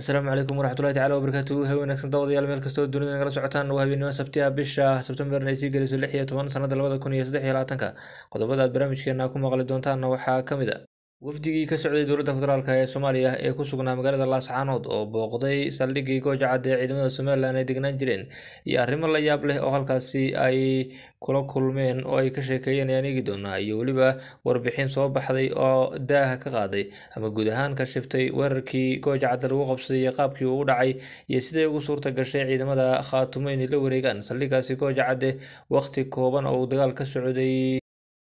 asalaamu calaykum waraxmatullahi tacala wabarakaatu he wanaagsan daawadayaal meel kastoo dunida nagala socotaan waa habeenimo sabtiha ah, bisha sebtembar ay sii geliso lix iyo toban sanada labada kun iyo saddex iyo labaatanka qodobadaad barnaamijkeena ku maqli doontaanna waxaa ka mid a ah wafdigii ka socday dowladda federaalk ee soomaaliya ee ku sugnaa magaalada laascaanood oo booqday saldhigii goojacad ee ciidamada somaliland ay degnaan jireen iyo arrimo la yaab leh oo halkaasi ay kula kulmeen oo ay ka sheekeeyeen ayaan eegi doonaa iyo weliba warbixin soo baxday oo daaha ka qaaday ama guud ahaan ka shiftay weerarkii goojacadda lagu qabsaday iyo qaabkii uu u dhacay iyo siday ugu suurta gashay ciidamada khaatumo inay la wareegaan saldhigaasi goojacadde waqhti kooban oo uu dagaal ka socday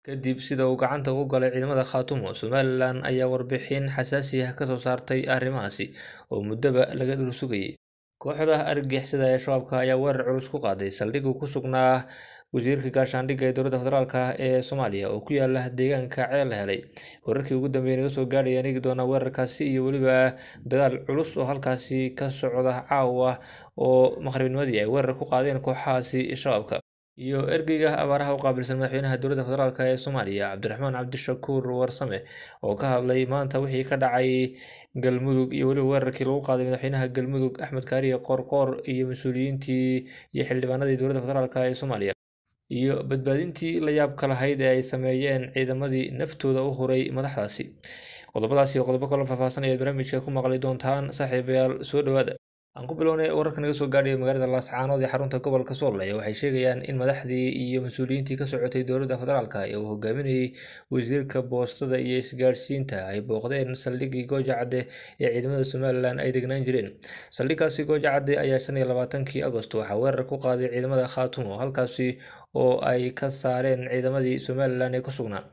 kadib sida uu gacanta ugu galay ciidamada khaatumo somalilan ayaa warbixin xasaasi ah kasoo saartay arrimahaasi oo muddoba laga dhursugayay kooxda argagixisada ee shabaabka ayaa weerar culus ku qaaday saldhigu ku sugnaa wasiirka gaashaandhigga ee dowladda federaalk ee soomaaliya oo ku yaala deegaanka ceel la helay wararkii ugu dambeeya naga soo gaadhayaan eegi doonaa weerarkaasi iyo weliba dagaal culus oo halkaasi ka socda caawa oo maqribinimadii ay weerar ku qaadeen kooxahaasi shabaabka iyo ergeyga abaaraha u qaabilsan madaxweynaha dowladda federaalk ee soomaaliya cabdiraxmaan cabdishakuur warsame oo ka hadlay maanta wixii ka dhacay galmudug iyo weliba weerarkii lagu qaaday madaxweynaha galmudug axmed kaariye qoorqoor iyo mas-uuliyiintii iyo xildhibaanadii dowladda federaalk ee soomaaliya iyo badbaadintii la yaabka lahayd ee ay sameeyeen ciidamadii naftooda u huray madaxdaasi qodobadaas iyo qodobo kaloo faahfaahsan ayaad barnaamijka ku maqli doontaan saaxiibayaal soo dhowaada aan ku bilownay wararka naga soo gaadhaya magaalada laascaanood ee xarunta gobolka sooley waxay sheegayaan in madaxdii iyo mas-uuliyiintii ka socotay dowladda federaalka ee uu hogaaminayay wasiirka boostada iyo isgaadhsiinta ay booqdeen saldhiggii goojacadde ee ciidamada somalilan ay degnaan jireen saldhiggaasi goojacadde ayaa shan iyo labaatankii agost waxaa weerar ku qaaday ciidamada khaatumo halkaasi oo ay ka saareen ciidamadii somalilan ee ku sugnaa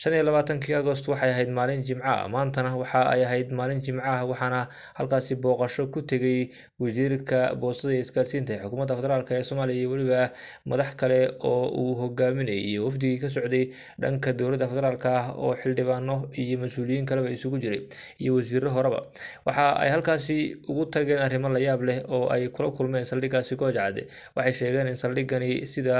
shan iyo labaatankii agost waxay ahayd maalin jimco ah maantana waxa ay ahayd maalin jimco waxaana halkaasi booqasho ku tegay wasiirka boostada iyo isgaarsiinta ee xukuumadda federaalk ee soomaaliya iyo weliba madax kale oo uu hogaaminayay wafdigii ka socday dhanka dowladda federaalka ah oo xildhibaano iyo mas-uuliyiin kaleba isugu jiray iyo wasiiro horeba waxa ay halkaasi ugu tageen arrimo layaab leh oo ay kula kulmeen saldhigaasi goojacade waxay sheegeen in saldhigani sida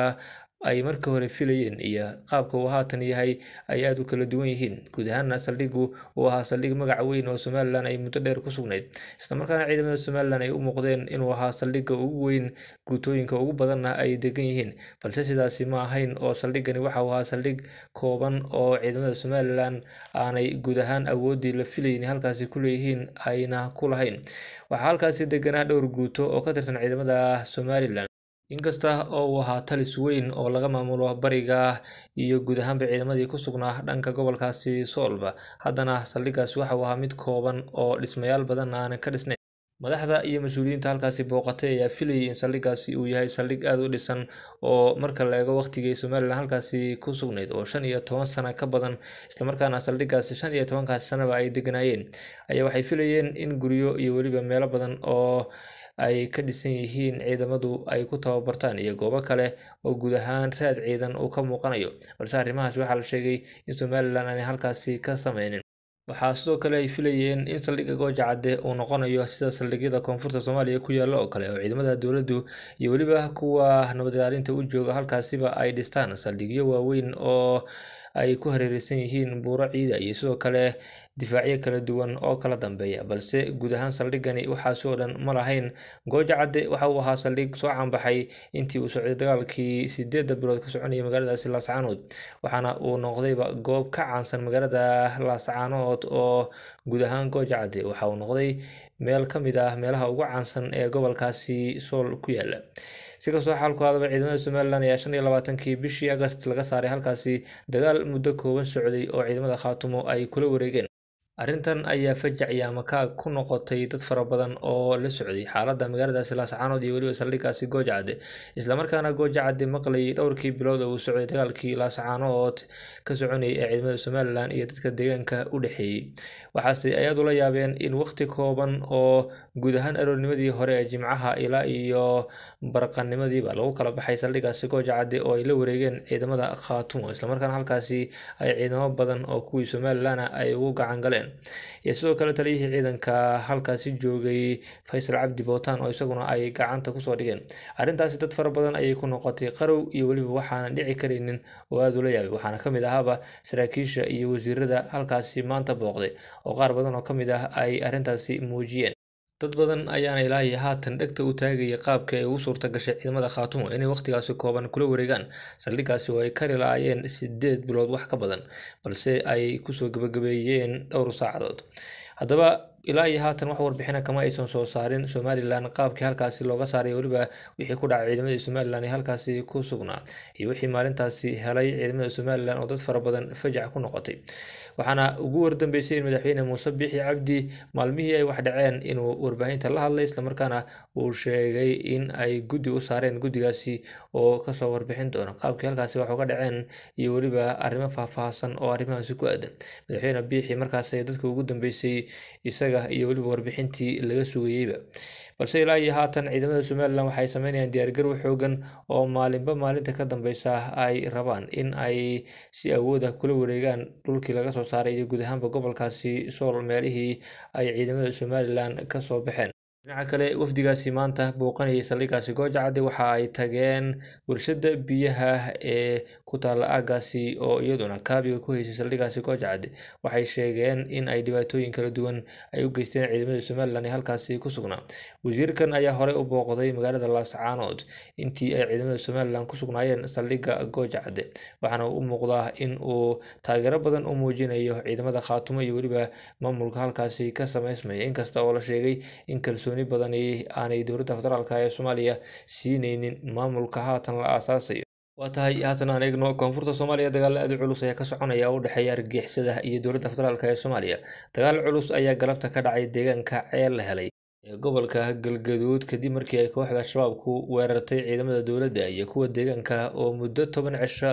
ay marka hore filayeen iyo qaabka uu haatan yahay ay aada u kala duwan yihiin guud ahaanna saldhiggu uu ahaa saldhig magaca weyn oo somalilan ay muddo dheer ku sugnayd islamarkaana ciidamada somaliland ay u muuqdeen inuu ahaa saldhigga ugu weyn guutooyinka ugu badanna ay degan yihiin balse sidaasi ma ahayn oo saldhiggani waxa uu ahaa saldhig kooban oo ciidamada somalilan aanay guud ahaan awooddii la filayn halkaasi ku leeyihiin ayna ku lahayn waxaa halkaasi deganaa dhowr guuto oo ka tirsan ciidamada somalilan inkasta oo uu ahaa talis weyn oo laga maamulo bariga iyo guud ahaanba ciidamadii ku sugnaa dhanka gobolkaasi soolba haddana saldhiggaasi waxa uu ahaa mid kooban oo dhismayaal badan aanan ka dhisnayn madaxda iyo mas-uuliyiinta halkaasi booqatay ayaa filayay in saldhiggaasi uu yahay saldhig aada u dhisan oo marka la eego waqtigii somalilan halkaasi ku sugnayd oo shan iyo toban sano ka badan islamarkaana saldhiggaasi shan iyo tobankaas sanaba ay deganaayeen ayaa waxay filayeen in guryo iyo weliba meelo badan oo ay ka dhisan yihiin ciidamadu ay ku tababartaan iyo goobo kale oo guud ahaan raad ciidan uu ka muuqanayo balse arrimahaasi waxaa la sheegay in somalilan aanay halkaasi ka samaynin waxaa sidoo kale ay filayeen in saldhiga goojacadde uu noqonayo sida saldhigyada koonfurta soomaaliya ku yaalla oo kale oo ciidamada dowladdu iyo weliba kuwa nabadgaalinta u jooga halkaasiba ay dhistaan saldhigyo waaweyn oo ay ku hareereysan yihiin buuro ciida iyo sidoo kale difaacyo kala duwan oo kala dambeeya balse guud ahaan saldhigani waxaasi oo dhan ma lahayn goojacadde waxa uu ahaa saldhig soo caanbaxay intii uu socday dagaalkii sideedda bilood ka soconayay magaaladaasi laascaanood waxaana uu noqdayba goob ka caansan magaalada laascaanood oo guud ahaan goojacadde waxa uu noqday meel ka mid ah meelaha ugu caansan ee gobolkaasi sool ku yaala si sikastoo xaalkuhaadaba ciidamada somaliland ayaa shan iyo labaatankii bishii agost laga saaray halkaasi dagaal muddo kooban socday oo ciidamada khaatumo ay kula wareegeen Arrintan ayaa fajac iyo amakaag ku noqotay dad fara badan oo la socday xaaladda magaaladaasi Laascaanood iyo weliba saldhigaasi Goojacade islamarkaana Goojacade maqlayay dhowrkii bilood oo uu socday dagaalkii Laascaanood ka soconayay ee ciidamada somalilan iyo dadka deegaanka u dhexeeyay waxaase ayadu la yaabeen in waqti kooban oo guud ahaan aroornimadii hore ee Jimcaha ilaa iyo barqanimadiiba lagu kala baxay saldhigaasi Goojacade oo ay la wareegeen ciidamada Khaatumo islamarkaana halkaasi ay ciidamo badan oo kuwii Somaliland ay ugu gacan galeen noqdeen iyo sidoo kale taliyihii ciidanka halkaasi joogay faysal cabdi bootaan oo isaguna ay gacanta ku soo dhigeen arrintaasi dad fara badan ayay ku noqotay qarow iyo weliba waxaana dhici karaynin oo aada ula yaabay waxaana kamid ahaaba saraakiisha iyo wasiirada halkaasi maanta booqday oo qaar badan oo kamid ah ay arrintaasi muujiyeen dad badan ayaana ilaahay haatan dhegta u taagaya qaabka ay ugu suurta gashay ciidamada khaatumo inay wakhtigaasi kooban kula wareegaan saldhigaasi oo ay kari lahaayeen sideed bilood wax ka badan balse ay kusoo gabagabeeyeen dhowr saacadood haddaba ilaa iyo haatan wax warbixina ah kama aysan soo saarin somalilan qaabkii halkaasi looga saaray weliba wixii ku dhacay ciidamada somalilan ee halkaasi ku sugnaa iyo wixii maalintaasi helay ciidamada somalilan oo dad fara badan fajac ku noqotay waxaana ugu wardambeysay in madaxweyne muuse biixi cabdi maalmihii ay wax dhaceen inuu warbaahinta la hadlay islamarkaana uu sheegay in ay guddi u saareen guddigaasi oo kasoo warbixin doona qaabkii halkaasi wax uga dhaceen iyo weliba arrimo faahfaahsan oo arrimahaasi ku aadan madaxweyne biixi markaas ay dadka ugu dambeysay isaga iyo weliba warbixintii laga sugayeyba balse ilaa iyo haatan ciidamada somalilan waxay sameynayaan diyaargarow xooggan oo maalinba maalinta ka dambeysa ay rabaan in ay si awooda ah kula wareegaan dhulkii laga soo saaray iyo guud ahaanba gobolkaasi sool meelihii ay ciidamada somalilan kasoo baxeen dhinaca kale wafdigaasi maanta booqanayay saldhigaasi goojacadde waxa ay tageen warshada biyaha ee ku taalla aaggaasi oo iyaduna kaabiga ku haysay saldhigaasi goojacadde waxay sheegeen in ay dhibaatooyin kala duwan ay u geysteen ciidamada somalilan ee halkaasi ku sugnaa wasiirkan ayaa horey u booqday magaalada laascaanood intii ay ciidamada somalilan ku sugnaayeen saldhiga goojacadde waxaana u muuqdaa in uu taageero badan u muujinayo ciidamada khaatumo iyo weliba maamulka halkaasi ka samaysmaya inkasta oo la sheegay in kalsooni dadweyne badan aanay dowladda federaalk ee soomaaliya siineynin maamulka haatan la aasaasayo waa tahay haatan aan eegno koonfurta soomaaliya dagaal aada culus ayaa ka soconaya u dhexeeya argixisada iyo dowladda federaalk ee soomaaliya dagaal culus ayaa galabta ka dhacay deegaanka ceel la helay ee gobolka galgaduud kadib markii ay kooxda shabaabku weerartay ciidamada dowladda iyo kuwa deegaanka oo muddo toban cisho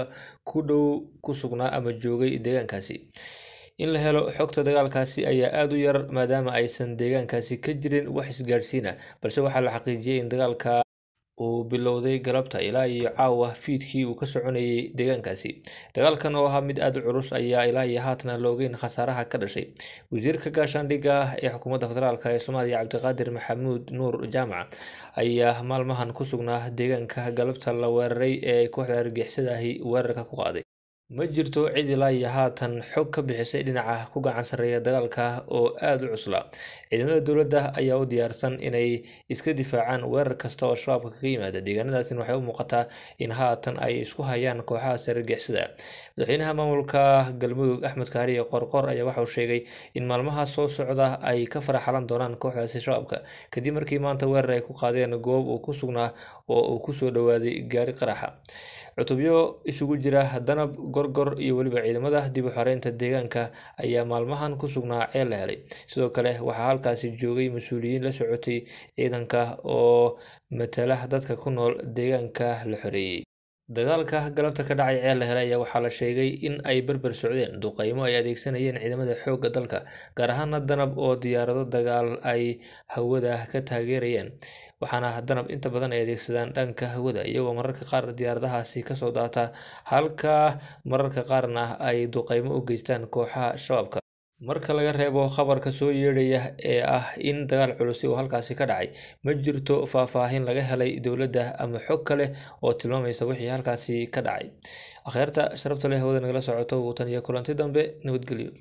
ku dhow ku sugnaa ama joogay deegaankaasi in la helo xogta dagaalkaasi ayaa aada u yar maadaama aysan deegaankaasi ka jirin wax isgaadhsiina balse waxaa la xaqiijiyay in dagaalka uu bilowday galabta ilaa iyo caawa fiidkii uu ka soconayay deegaankaasi dagaalkan oo ahaa mid aada u culus ayaa ilaa iyo haatana loogeyn khasaaraha ka dhashay wasiirka gaashaandhigga ee xukuumadda federaalk ee soomaaliya cabdiqaadir maxamuud nuur jaamac ayaa maalmahan ku sugnaa deegaanka galabta la weeraray ee ay kooxda argixisada weerarka ku qaaday Ma jirto cid ilaa haatan xog ka bixisay dhinaca ku gacan sarreeya dagaalka oo aad u cusla ciidamada dowladda ayaa u diyaarsan inay iska difaacaan weerar kasta oo shabaabka kaga yimaada deegaanadaasina waxay u muuqataa in haatan ay isku hayaan kooxaha sarigixisada madaxweynaha maamulka galmudug axmed kaariye qorqor ayaa waxauu sheegay in maalmaha soo socda ay ka faraxalan doonaan kooxdaasi shabaabka kadib markii maanta weerar ay ku qaadeen goob uu ku sugnaa oo uu kusoo dhowaaday gaari qaraxa cutubyo isugu jira danab gorgor iyo weliba ciidamada dib u xoreynta deegaanka ayaa maalmahan ku sugnaa ceel la helay sidoo kale waxaa halkaasi joogay mas-uuliyiin la socotay ciidanka oo matala dadka ku nool deegaanka la xoreeyey dagaalka galabta ka dhacay ceel la helay ayaa waxaa la sheegay in ay berber socdeen duqeymo ay adeegsanayeen ciidamada xoogga dalka gaar ahaana danab oo diyaarado dagaal ay hawada ka taageerayeen waxaana danab inta badan ay adeegsadaan dhanka hawada iyagoo mararka qaar diyaaradahaasi kasoo daata halka mararka qaarna ay duqeymo u geystaan kooxaha shabaabka marka laga reebo khabarka soo yeedhaya ee ah in dagaal culusi uu halkaasi ka dhacay ma jirto faahfaahin laga helay dowladda ama xog kale oo tilmaamaysa wixii halkaasi ka dhacay akhyaarta sharabta leh hawada nagala socoto watan iyo kulanti dambe nabadgelyo